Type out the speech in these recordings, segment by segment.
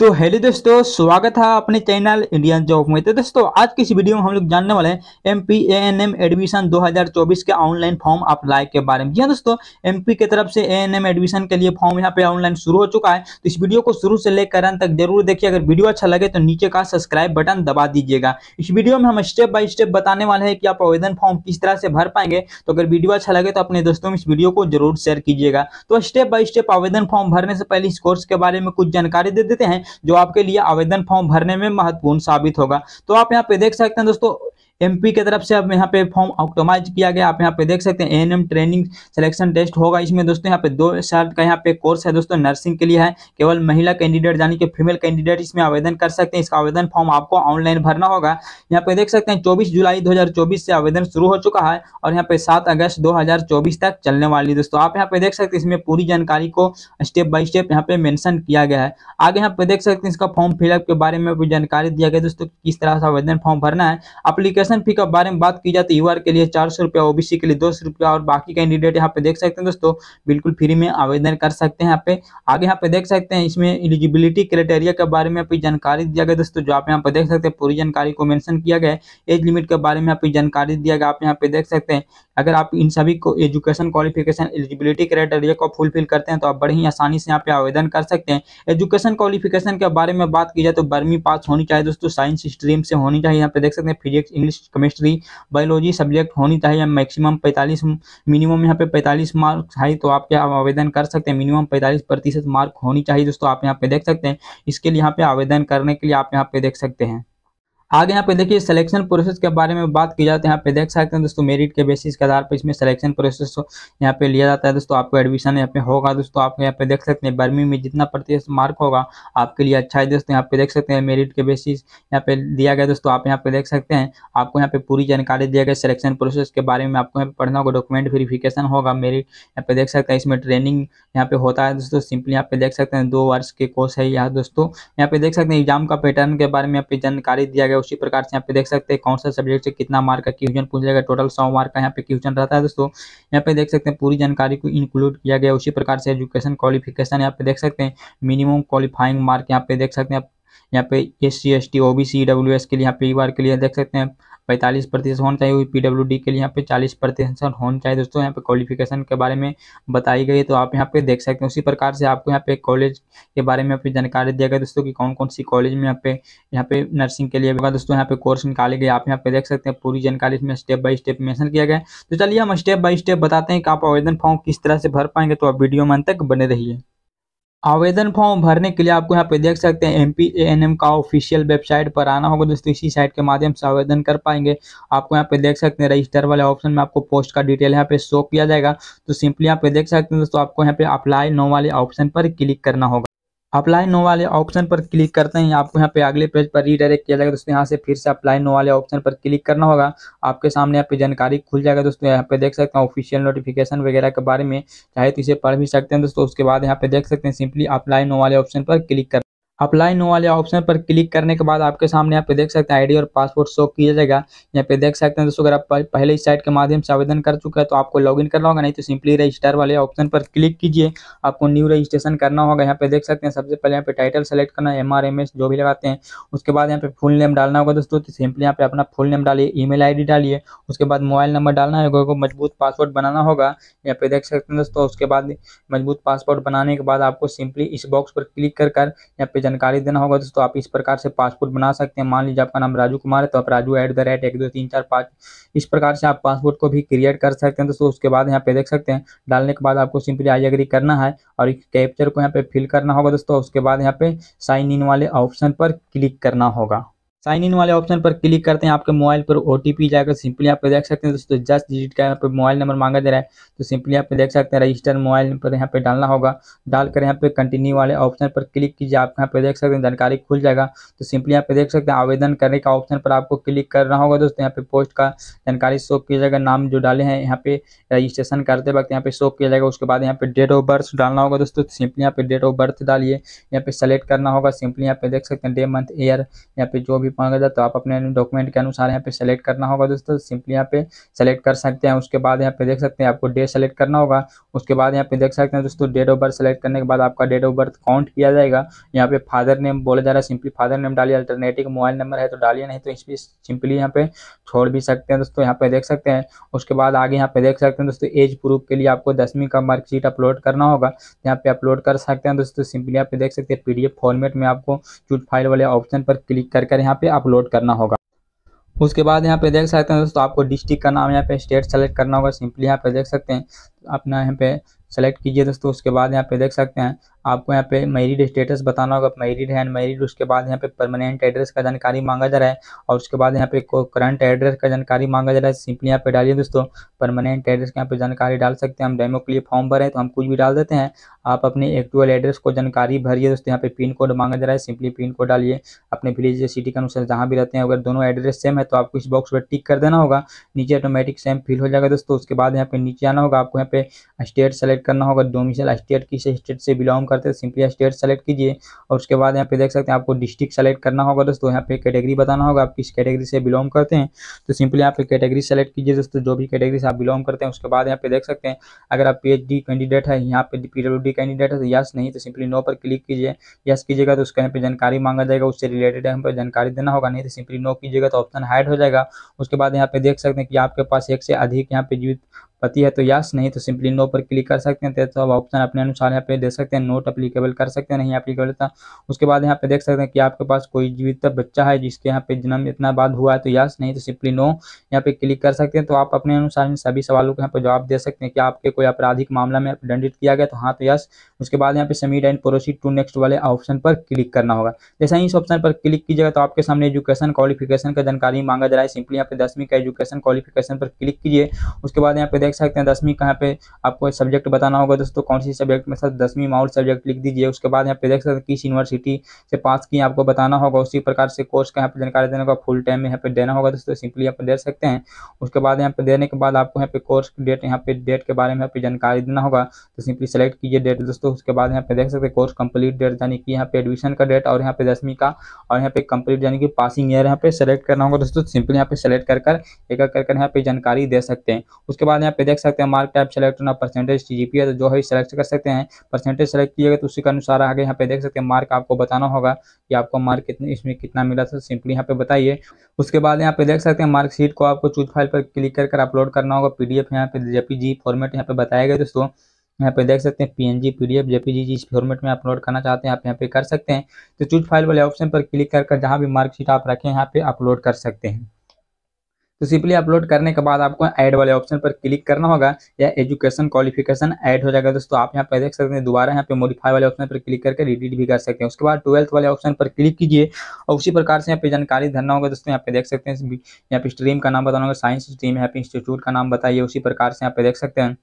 तो हेलो दोस्तों स्वागत है अपने चैनल इंडियन जॉब में तो दोस्तों आज की इस वीडियो में हम लोग जानने वाले हैं M P A N M admission 2024 के ऑनलाइन फॉर्म अप्लाई के बारे में जी हाँ दोस्तों एमपी के तरफ से ए एन एम एडमिशन के लिए फॉर्म यहाँ पे ऑनलाइन शुरू हो चुका है तो इस वीडियो को शुरू से लेकर अंत तक जरूर देखिए अगर वीडियो अच्छा लगे तो नीचे का सब्सक्राइब बटन दबा दीजिएगा इस वीडियो में हम स्टेप बाय स्टेप बताने वाले हैं कि आप आवेदन फॉर्म किस तरह से भर पाएंगे तो अगर वीडियो अच्छा लगे तो अपने दोस्तों में इस वीडियो को जरूर शेयर कीजिएगा तो स्टेप बाय स्टेप आवेदन फॉर्म भरने से पहले इस कोर्स के बारे में कुछ जानकारी दे देते हैं जो आपके लिए आवेदन फॉर्म भरने में महत्वपूर्ण साबित होगा तो आप यहाँ पे देख सकते हैं दोस्तों एमपी के तरफ से अब यहाँ पे फॉर्म ऑप्टोमाइज किया गया आप यहाँ पे देख सकते हैं एएनएम ट्रेनिंग सिलेक्शन टेस्ट होगा इसमें दोस्तों यहाँ पे दो साल का यहाँ पे कोर्स है दोस्तों नर्सिंग के लिए है केवल महिला कैंडिडेट यानी कि फीमेल कैंडिडेट इसमें आवेदन कर सकते हैं इसका आवेदन फॉर्म आपको ऑनलाइन भरना होगा यहाँ पे देख सकते हैं चौबीस जुलाई दो से आवेदन शुरू हो चुका है और यहाँ पे सात अगस्त दो तक चलने वाली दोस्तों आप यहाँ पे देख सकते हैं इसमें पूरी जानकारी को स्टेप बाई स्टेप यहाँ पे मेंशन किया गया है आगे यहाँ पे देख सकते हैं इसका फॉर्म फिलअप के बारे में भी जानकारी दिया गया दोस्तों किस तरह से आवेदन फॉर्म भरना है अप्लीकेशन एप्लीकेशन फी का बारे में बात की जाए तो यूआर के लिए चार सौ रुपया ओबीसी के लिए दो सौ रुपया और बाकी कैंडिडेट यहाँ पे देख सकते हैं दोस्तों बिल्कुल फ्री में आवेदन कर सकते हैं यहाँ पे आगे यहाँ पे देख सकते हैं इसमें एलिजिबिलिटी क्राइटेरिया के बारे में जानकारी दिया गया दोस्तों जो आप यहाँ पे देख सकते हैं पूरी जानकारी को मैंशन किया गया एज लिमिट के बारे में जानकारी दिया गया आप यहाँ पे देख सकते हैं अगर आप इन सभी को एजुकेशन क्वालिफिकेशन एलिजिबिलिटी क्राइटेरिया को फुलफिल करते हैं तो आप बड़ी ही आसानी से यहाँ पे आवेदन कर सकते हैं एजुकेशन क्वालिफिकेशन के बारे में बात की जाए तो बारहवीं पास होनी चाहिए दोस्तों साइंस स्ट्रीम से होनी चाहिए यहाँ पे देख सकते हैं physics English chemistry biology subject होनी चाहिए मैक्सिमम 45 मिनिमम यहाँ पे पैंतालीस मार्क्स है तो आप क्या आवेदन कर सकते हैं मिनिमम पैंतालीस प्रतिशत मार्क होनी चाहिए दोस्तों आप यहाँ पे देख सकते हैं इसके लिए यहाँ पे आवेदन करने के लिए आप यहाँ पे देख सकते हैं आगे यहाँ पे देखिए सिलेक्शन प्रोसेस के बारे में बात की जाती है यहाँ पे देख सकते हैं दोस्तों मेरिट के बेसिस के आधार पर इसमें सिलेक्शन प्रोसेस यहाँ पे लिया जाता है दोस्तों आपको एडमिशन यहाँ पे होगा दोस्तों आप यहाँ पे देख सकते हैं बर्मी में जितना प्रतिशत मार्क होगा आपके लिए अच्छा है दोस्तों यहाँ पे देख सकते हैं मेरिट के बेसिस यहाँ पे दिया गया दोस्तों आप यहाँ पे देख सकते हैं आपको यहाँ पे पूरी जानकारी दिया गया सिलेक्शन प्रोसेस के बारे में आपको यहाँ पे पढ़ना होगा डॉक्यूमेंट वेरिफिकेशन होगा मेरिट यहाँ पे देख सकते हैं इसमें ट्रेनिंग यहाँ पे होता है दोस्तों सिंपली यहाँ पे देख सकते हैं दो वर्ष के कोर्स है यहाँ दोस्तों यहाँ पे देख सकते हैं एग्जाम का पैटर्न के बारे में यहाँ पे जानकारी दिया गया उसी प्रकार से यहाँ पे देख सकते हैं कौन सा सब्जेक्ट से कितना मार्क का क्वेश्चन पूछ जाएगा टोटल सौ मार्क का यहाँ पे क्वेश्चन रहता है दोस्तों यहाँ पे देख सकते हैं पूरी जानकारी को इंक्लूड किया गया उसी प्रकार से एजुकेशन क्वालिफिकेशन यहाँ पे देख सकते हैं मिनिमम क्वालिफाइंग मार्क यहाँ पे देख सकते हैं यहाँ पे S C S T O B C W S के लिए यहाँ पे बार के लिए देख सकते हैं पैंतालीस प्रतिशत होना चाहिए पी डब्ल्यू डी के लिए यहाँ पे चालीस प्रतिशत होना चाहिए दोस्तों यहाँ पे क्वालिफिकेशन के बारे में बताई गई है तो आप यहाँ पे देख सकते हैं उसी प्रकार से आपको यहाँ पे कॉलेज के बारे में आपकी जानकारी दिया गया दोस्तों की कौन कौन सी कॉलेज में यहाँ पे यहाँ पे नर्सिंग के लिए होगा दोस्तों यहाँ पे कोर्स निकाले गए आप यहाँ पे देख सकते हैं पूरी जानकारी इसमें स्टेप बाई स्टेप मैंशन किया गया तो चलिए हम स्टेप बाई स्टेप बताते हैं कि आप आवेदन फॉर्म किस तरह से भर पाएंगे तो आप वीडियो में अंत तक बने रहिए आवेदन फॉर्म भरने के लिए आपको यहाँ पे देख सकते हैं एम पी एन एम का ऑफिशियल वेबसाइट पर आना होगा दोस्तों इसी साइट के माध्यम से आवेदन कर पाएंगे आपको यहाँ पे देख सकते हैं रजिस्टर वाले ऑप्शन में आपको पोस्ट का डिटेल यहाँ पे शो किया जाएगा तो सिंपली यहाँ पे देख सकते हैं दोस्तों आपको यहाँ पे अप्लाई नो वाले ऑप्शन पर क्लिक करना होगा अप्लाई नो वाले ऑप्शन पर क्लिक करते हैं आपको यहाँ पे अगले पेज पर रीडायरेक्ट किया जाएगा दोस्तों यहाँ से फिर से अप्लाई नो वाले ऑप्शन पर क्लिक करना होगा आपके सामने यहाँ पे जानकारी खुल जाएगा दोस्तों यहाँ पे देख सकते हैं ऑफिशियल नोटिफिकेशन वगैरह के बारे में चाहे तो इसे पढ़ भी सकते हैं दोस्तों उसके बाद यहाँ पे देख सकते हैं सिंपली अप्लाई नो वाले ऑप्शन पर क्लिक कर अप्लाई नो वाले ऑप्शन पर क्लिक करने के बाद आपके सामने यहाँ पे देख सकते हैं आईडी और पासपोर्ट शो किया जाएगा यहाँ पे देख सकते हैं दोस्तों अगर आप पहले इस साइट के माध्यम से आवेदन कर चुके हैं तो आपको लॉगिन करना होगा नहीं तो सिंपली रजिस्टर वाले ऑप्शन पर क्लिक कीजिए आपको न्यू रजिस्ट्रेशन करना होगा यहाँ पे देख सकते हैं सबसे पहले यहाँ पे टाइटल सेलेक्ट करना एम आर एम एस जो भी लगाते हैं उसके बाद यहाँ पे फुल नेम डालना होगा दोस्तों तो सिंपली यहाँ पे अपना फुल नेम डालिए ई मेल डालिए उसके बाद मोबाइल नंबर डालना होगा मजबूत पासवर्ड बनाना होगा यहाँ पे देख सकते हैं दोस्तों उसके बाद मजबूत पासवर्ड बनाने के बाद आपको सिंपली इस बॉक्स पर क्लिक कर यहाँ पे जानकारी देना होगा दोस्तों आप इस प्रकार से पासपोर्ट बना सकते हैं मान लीजिए आपका नाम राजू कुमार है तो आप राजू एट द रेट एक दो तीन चार पाँच इस प्रकार से आप पासपोर्ट को भी क्रिएट कर सकते हैं दोस्तों उसके बाद यहाँ पे देख सकते हैं डालने के बाद आपको सिंपली आई एग्री करना है और कैप्चर को यहाँ पे फिल करना होगा दोस्तों उसके बाद यहाँ पे साइन इन वाले ऑप्शन पर क्लिक करना होगा साइन इन वाले ऑप्शन पर क्लिक करते हैं आपके मोबाइल पर ओ जाकर सिंपली आप देख सकते हैं दोस्तों जस्ट डिजिट का यहाँ पे मोबाइल नंबर मांगा जा रहा है तो सिंपली आप देख सकते हैं रजिस्टर मोबाइल पर यहाँ पे डालना होगा डालकर यहाँ पे कंटिन्यू वाले ऑप्शन पर क्लिक कीजिए आप यहाँ पे देख सकते हैं जानकारी खुल जाएगा तो सिंपली यहाँ पे देख सकते हैं आवेदन करने का ऑप्शन पर आपको क्लिक करना होगा दोस्तों यहाँ पे पोस्ट का जानकारी शो किया जाएगा नाम जो डाले हैं यहाँ पे रजिस्ट्रेशन करते वक्त यहाँ पे शो किया जाएगा उसके बाद यहाँ पे डेट ऑफ बर्थ डालना होगा दोस्तों सिंपली यहाँ पे डेट ऑफ बर्थ डालिए यहाँ पे सेलेक्ट करना होगा सिंपली यहाँ पे देख सकते हैं डे मंथ ईयर यहाँ पे जो भी भी मांगा जाए तो आप अपने डॉक्यूमेंट के अनुसार यहाँ पे सेलेक्ट करना होगा दोस्तों सिंपली यहाँ पे सेलेक्ट कर सकते हैं उसके बाद यहाँ पे देख सकते हैं आपको डेट सेलेक्ट करना होगा उसके बाद यहाँ पे देख सकते हैं दोस्तों डेट ऑफ बर्थ सेलेक्ट करने के बाद आपका डेट ऑफ बर्थ काउंट किया जाएगा यहाँ पे फादर नेम बोला जा रहा है सिंपली फादर नेम डालिए अल्टरनेटिव मोबाइल नंबर है तो डालिए नहीं तो इसलिए सिंपली यहाँ पे छोड़ भी सकते हैं दोस्तों यहाँ पे देख सकते हैं उसके बाद आगे यहाँ पे देख सकते हैं दोस्तों एज प्रूफ के लिए आपको दसवीं का मार्कशीट अपलोड करना होगा यहाँ पे अपलोड कर सकते हैं दोस्तों सिंपली यहाँ पे देख सकते हैं पीडीएफ फॉर्मेट में आपको चूट फाइल वाले ऑप्शन पर क्लिक कर कर यहाँ पे अपलोड करना होगा उसके बाद यहाँ पे देख सकते हैं दोस्तों आपको डिस्ट्रिक्ट का नाम यहाँ पे स्टेट सेलेक्ट करना होगा सिंपली यहाँ पे देख सकते हैं तो अपना यहाँ पे सेलेक्ट कीजिए दोस्तों उसके बाद यहाँ पे देख सकते हैं आपको यहाँ पे मैरिड स्टेटस बताना होगा मैरिड है मैरिड उसके बाद यहाँ पे परमानेंट एड्रेस का जानकारी मांगा जा रहा है और उसके बाद यहाँ पे करंट एड्रेस का जानकारी मांगा जा रहा है सिंपली यहाँ पे डालिए दोस्तों परमानेंट एड्रेस के यहाँ पे जानकारी डाल सकते हैं हम डेमो के लिए फॉर्म है तो हम कुछ भी डाल देते हैं आप अपने एक्टुअल एड्रेस को जानकारी भरिए दोस्तों यहाँ पे पिन कोड मांगा जा रहा है सिंपली पिन कोड डालिए अपने विलेज या सिटी के अनुसार जहाँ भी रहते हैं अगर दोनों एड्रेस सेम है तो आपको इस बॉक्स पर टिक कर देना होगा नीचे ऑटोमेटिक सेम फिल हो जाएगा दोस्तों उसके बाद यहाँ पे नीचे आना होगा आपको यहाँ पे स्टेट सेलेक्ट करना होगा डोमिसल स्टेट किस स्टेट से बिलोंग करते हैं सिंपली स्टेट सेलेक्ट कीजिए और उसके बाद यहाँ पे देख सकते हैं आपको डिस्ट्रिक्ट सेलेक्ट करना होगा दोस्तों यहाँ पे कैटेगरी बताना होगा आप किस कैटेगरी से बिलोंग करते हैं तो सिंपली यहाँ पे कैटेगरी सेलेक्ट कीजिए दोस्तों जो भी कैटेगरी से आप बिलोंग करते हैं उसके बाद यहाँ पे देख सकते हैं अगर आप पी कैंडिडेट है यहाँ पे पी कैंडिडेट है तो यस नहीं तो सिंपली नो पर क्लिक कीजिए यस कीजिएगा तो उसका यहाँ पे जानकारी मांगा जाएगा उससे रिलेटेड यहाँ पर जानकारी देना होगा नहीं तो सिंपली नो कीजिएगा तो ऑप्शन हाइड हो जाएगा उसके बाद यहाँ पे देख सकते हैं कि आपके पास एक से अधिक यहाँ पे जीवित पति है तो यस नहीं तो सिंपली नो पर क्लिक कर सकते हैं तो अब ऑप्शन अपने अनुसार यहाँ पे दे सकते हैं नोट अप्लीकेबल कर सकते हैं नहीं अप्लीकेबल था उसके बाद यहाँ पे देख सकते हैं कि आपके पास कोई जीवित बच्चा है जिसके यहाँ पे जन्म इतना बाद हुआ है तो यस नहीं तो सिंपली नो यहाँ पे क्लिक कर सकते हैं तो आप अपने अनुसार इन सभी सवालों को यहाँ पर जवाब दे सकते हैं कि आपके कोई आपराधिक मामला में दंडित किया गया तो हाँ तो यस उसके बाद यहाँ पे submit and proceed to next वाले ऑप्शन पर क्लिक करना होगा जैसा इस ऑप्शन पर क्लिक कीजिएगा तो आपके सामने एजुकेशन क्वालिफिकेशन का जानकारी मांगा जा रहा है सिंपली यहाँ पे दसवीं का एजुकेशन क्वालिफिकेशन पर क्लिक कीजिए उसके बाद यहाँ पे देख सकते हैं दसवीं कहाँ पे आपको सब्जेक्ट बताना होगा दोस्तों कौन सी सब्जेक्ट में सर दसवीं माउल सब्जेक्ट लिख दीजिए उसके बाद यहाँ पे देख सकते हैं किस यूनिवर्सिटी से पास किए आपको बताना होगा उसी प्रकार से कोर्स का यहाँ पे जानकारी देना होगा फुल टाइम यहाँ पे देना होगा दोस्तों सिंपली यहाँ पे दे सकते हैं उसके बाद यहाँ पे देने के बाद आपको यहाँ पे कोर्स डेट यहाँ पे डेट के बारे में यहाँ पे जानकारी देना होगा तो सिंपली सेलेक्ट कीजिए डेट दोस्तों उसके बाद यहाँ पे देख सकते हैं कोर्स कम्प्लीट डेट यानी कि यहाँ पे एडमिशन का डेट और यहाँ पे दसवीं का और यहाँ पे कम्प्लीट यानी कि पासिंग ईयर यहाँ पे सेलेक्ट करना होगा दोस्तों सिंपली यहाँ पे सेलेक्ट कर कर एक कर यहाँ पे जानकारी दे सकते हैं उसके बाद यहाँ पे पे देख सकते हैं मार्क टाइप सेलेक्ट होना परसेंटेज टी है तो जो है सेलेक्ट कर सकते हैं परसेंटेज सेलेक्ट किएगा तो उसी के अनुसार आगे यहाँ पे देख सकते हैं मार्क आपको बताना होगा कि आपको मार्क कितने इसमें कितना मिला था सिंपली यहाँ पे बताइए उसके बाद यहाँ पे देख सकते हैं मार्कशीट को आपको चूज फाइल पर क्लिक कर अपलोड करना होगा पी डी एफ यहाँ पे जेपीजी फॉर्मेट यहाँ पे बताया गया दोस्तों यहाँ पे देख सकते हैं P P N G PNG PDF JPG जिस फॉर्मेट में अपलोड करना चाहते हैं आप यहाँ पे कर सकते हैं तो चूज फाइल वाले ऑप्शन पर क्लिक कर जहाँ भी मार्कशीट आप रखें यहाँ पे अपलोड कर सकते हैं तो सिंपली अपलोड करने के बाद आपको ऐड वाले ऑप्शन पर क्लिक करना होगा या एजुकेशन क्वालिफिकेशन ऐड हो जाएगा दोस्तों आप यहाँ पर देख सकते हैं दोबारा यहाँ पे मॉडिफाई वाले ऑप्शन पर क्लिक करके रिडीट भी कर सकते हैं उसके बाद ट्वेल्थ वाले ऑप्शन पर क्लिक कीजिए और उसी प्रकार से यहाँ पे जानकारी धरना होगा दोस्तों यहाँ पे देख सकते हैं यहाँ पे स्ट्रीम का नाम बताना होगा साइंस स्ट्रीम यहाँ पे इंस्टीट्यूट का नाम बताइए उसी प्रकार से यहाँ पे देख सकते हैं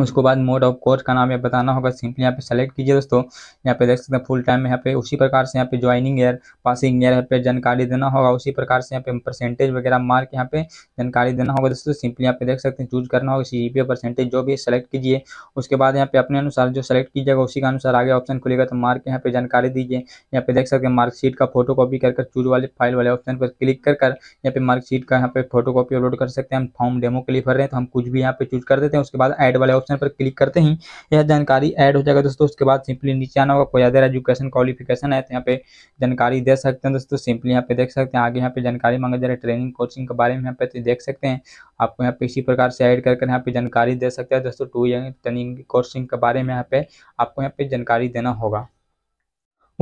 उसको बाद मोड ऑफ कोर्स का नाम यहाँ बताना होगा सिंपली यहाँ पे सेलेक्ट कीजिए दोस्तों यहाँ पे देख सकते हैं फुल टाइम में यहाँ पे उसी प्रकार से यहाँ पे ज्वाइनिंग ईयर पासिंग ईयर यहाँ पे जानकारी देना होगा उसी प्रकार से यहाँ पे परसेंटेज वगैरह मार्क यहाँ पे जानकारी देना होगा दोस्तों सिंपली यहाँ पे देख सकते हैं चूज करना होगा सी परसेंटेज जो भी सेलेक्ट कीजिए उसके बाद यहाँ पे अपने अनुसार जो सेलेक्ट कीजिएगा उसी के अनुसार आगे ऑप्शन खुलेगा तो मार्क यहाँ पे जानकारी दीजिए यहाँ पे देख सकते हैं मार्कशीट का फोटो कॉपी कर चूज वाले फाइल वाले ऑप्शन पर क्लिक कर कर यहाँ पे मार्कशीट का यहाँ पे फोटो कॉपी अपलोड कर सकते हैं हम फॉर्म डेमो के लिए भर रहे हैं तो हम कुछ भी यहाँ पे चूज कर देते हैं उसके बाद एड वाले ऑप्शन पर क्लिक करते ही यह जानकारी ऐड हो जाएगा दोस्तों उसके बाद सिंपली नीचे आना होगा कोई अदर एजुकेशन क्वालिफिकेशन है तो यहाँ पे जानकारी दे सकते हैं दोस्तों सिंपली यहाँ पे देख सकते हैं आगे यहाँ पे जानकारी मांगा जा रहा है ट्रेनिंग कोचिंग के बारे में यहाँ पे तो देख सकते हैं आपको यहाँ पे इसी प्रकार से ऐड करके यहाँ पे जानकारी दे सकते हैं दोस्तों टू ट्रेनिंग कोचिंग के बारे में यहाँ पे आपको यहाँ पे जानकारी देना होगा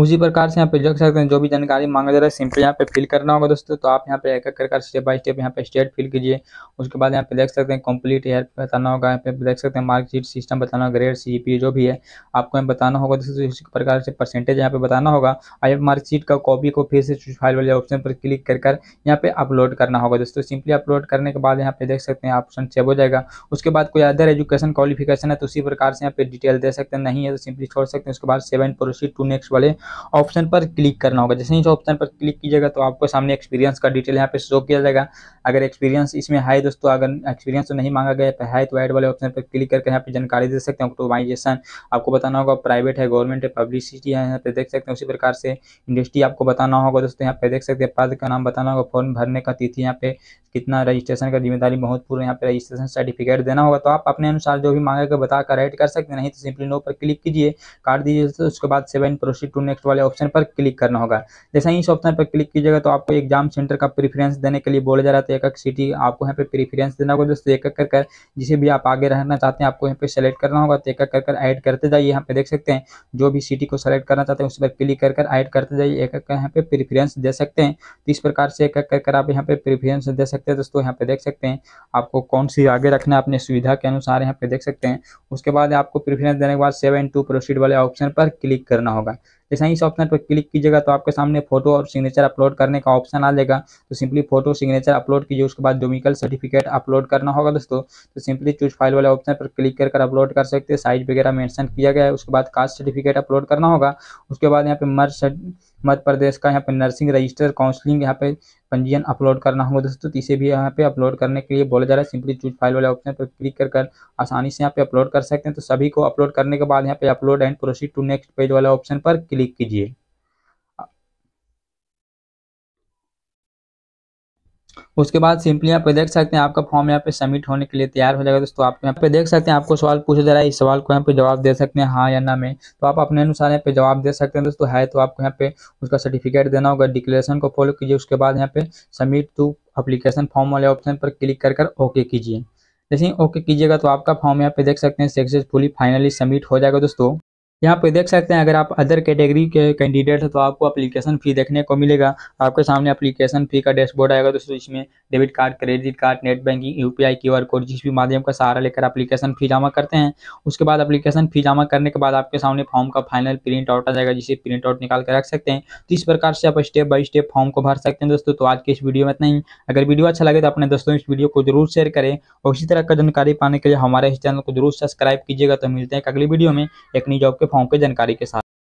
उसी प्रकार से यहाँ पे लिख सकते हैं जो भी जानकारी मांगा जा रहा है सिंपल यहाँ पे फिल करना होगा दोस्तों तो आप यहाँ पे एक एक करके स्टेप बाय स्टेप यहाँ पे स्टेट फिल कीजिए उसके बाद यहाँ पे देख सकते हैं कंप्लीट यहाँ बताना होगा यहाँ पे देख सकते हैं मार्कशीट सिस्टम बताना होगा ग्रेड सी जो भी है आपको यहाँ बताना होगा दोस्तों उसी प्रकार से परसेंटेज यहाँ पे बताना होगा आई मार्कशीट का कॉपी को फिर से फाइल वाले ऑप्शन पर क्लिक कर कर यहाँ पे अपलोड करना होगा दोस्तों सिंपली अपलोड करने के बाद यहाँ पे देख सकते हैं ऑप्शन सेव हो जाएगा उसके बाद कोई अदर एजुकेशन क्वालिफिकेशन है तो उसी प्रकार से यहाँ पे डिटेल दे सकते हैं नहीं है तो सिंपली छोड़ सकते हैं उसके बाद सेवन प्रोसीड टू नेक्स्ट वाले ऑप्शन पर क्लिक करना होगा जैसे ही ऑप्शन पर क्लिक कीजिएगा तो आपको सामने एक्सपीरियंस का डिटेल यहाँ पे शो किया जाएगा अगर एक्सपीरियंस इसमें हाई दोस्तों अगर एक्सपीरियंस तो नहीं मांगा गया है तो वाइड वाले ऑप्शन पर क्लिक करके यहाँ पे जानकारी दे सकते हैं ऑक्टोमाइजेशन आपको बताना होगा प्राइवेट है गवर्नमेंट है पब्लिसिटी है यहाँ पे देख सकते हैं उसी प्रकार से इंडस्ट्री आपको बताना होगा दोस्तों यहाँ पे देख सकते हैं पद का नाम बताना होगा फॉर्म भरने का तिथि यहाँ पे कितना रजिस्ट्रेशन का जिम्मेदारी बहुत पूर्ण यहाँ पे रजिस्ट्रेशन सर्टिफिकेट देना होगा तो आप अपने अनुसार जो भी मांगा बता कर ऐड कर सकते नहीं तो सिंपली नो पर क्लिक कीजिए काट दीजिए तो उसके बाद सेवन प्रोसीड टू नेक्स्ट वाले ऑप्शन पर क्लिक करना होगा जैसे ही इस ऑप्शन पर क्लिक कीजिएगा तो आपको एग्जाम सेंटर का प्रीफरेंस देने के लिए बोला जा रहा है तो एक एक सिटी आपको यहाँ पे प्रीफरेंस देना होगा दोस्तों एक एक कर कर जिसे भी आप आगे रहना चाहते हैं आपको यहाँ पे सेलेक्ट करना होगा तो एक एक कर ऐड करते जाइए यहाँ पे देख सकते हैं जो भी सिटी को सेलेक्ट करना चाहते हैं उस पर क्लिक कर कर ऐड करते जाइए एक एक यहाँ पे प्रीफरेंस दे सकते हैं तो इस प्रकार से एक एक कर आप यहाँ पे प्रीफरेंस दे सकते सकते हैं दोस्तों यहाँ पे देख सकते हैं आपको कौन सी आगे रखना है अपने सुविधा के अनुसार यहाँ पे देख सकते हैं उसके बाद आपको प्रेफरेंस देने के बाद सेवन टू प्रोसीड वाले ऑप्शन पर क्लिक करना होगा जैसे ही इस ऑप्शन पर क्लिक कीजिएगा तो आपके सामने फोटो और सिग्नेचर अपलोड करने का ऑप्शन आ जाएगा तो सिंपली फोटो सिग्नेचर अपलोड कीजिए उसके बाद डोमिकल सर्टिफिकेट अपलोड करना होगा दोस्तों तो सिंपली चूज फाइल वाले ऑप्शन पर क्लिक कर कर अपलोड कर सकते हैं साइज वगैरह मेंशन किया गया है उसके बाद कास्ट सर्टिफिकेट अपलोड करना होगा उसके बाद यहाँ पे मर्ज मध्य प्रदेश का यहाँ पे नर्सिंग रजिस्टर काउंसलिंग यहाँ पे पंजीयन अपलोड करना होगा दोस्तों तो इसे भी यहाँ पे अपलोड करने के लिए बोला जा रहा है सिंपली चूज फाइल वाले ऑप्शन पर क्लिक कर कर आसानी से यहाँ पे अपलोड कर सकते हैं तो सभी को अपलोड करने के बाद यहाँ पे upload and proceed to next page वाला ऑप्शन पर क्लिक कीजिए उसके बाद सिंपली यहाँ पे देख सकते हैं आपका फॉर्म यहाँ पे सबमिट होने के लिए तैयार हो जाएगा दोस्तों आप यहाँ पे देख सकते हैं आपको सवाल पूछा जा रहा है इस सवाल को यहाँ पे जवाब दे सकते हैं हाँ या ना में तो आप अपने अनुसार यहाँ पे जवाब दे सकते हैं दोस्तों है तो आपको यहाँ पे उसका सर्टिफिकेट देना होगा डिक्लेरेशन को फॉलो कीजिए उसके बाद यहाँ पे सबमिट टू अप्लीकेशन फॉर्म वाले ऑप्शन पर क्लिक कर कर ओके कीजिए जैसे ही ओके कीजिएगा तो आपका फॉर्म यहाँ पे देख सकते हैं सक्सेसफुली फाइनली सबमिट हो जाएगा दोस्तों यहाँ पे देख सकते हैं अगर आप अदर कैटेगरी के कैंडिडेट हैं तो आपको एप्लीकेशन फ़ी देखने को मिलेगा आपके सामने एप्लीकेशन फ़ी का डैशबोर्ड आएगा दोस्तों इसमें debit card credit card net banking U P I Q R code जिस भी माध्यम का सहारा लेकर एप्लीकेशन फ़ी जमा करते हैं उसके बाद अप्लीकेशन फ़ी जमा करने के बाद आपके सामने फॉर्म का फाइनल प्रिंट आउट आ जाएगा जिसे प्रिंट आउट निकाल कर रख सकते हैं तो इस प्रकार से आप स्टेप बाई स्टेप फॉर्म को भर सकते हैं दोस्तों तो आज के इस वीडियो में इतना ही अगर वीडियो अच्छा लगे तो अपने दोस्तों इस वीडियो को जरूर शेयर करें और इसी तरह का जानकारी पाने के लिए हमारे इस चैनल को जरूर सब्सक्राइब कीजिएगा तो मिलते हैं अगली वीडियो में एक नई जॉब के फॉर्म की जानकारी के साथ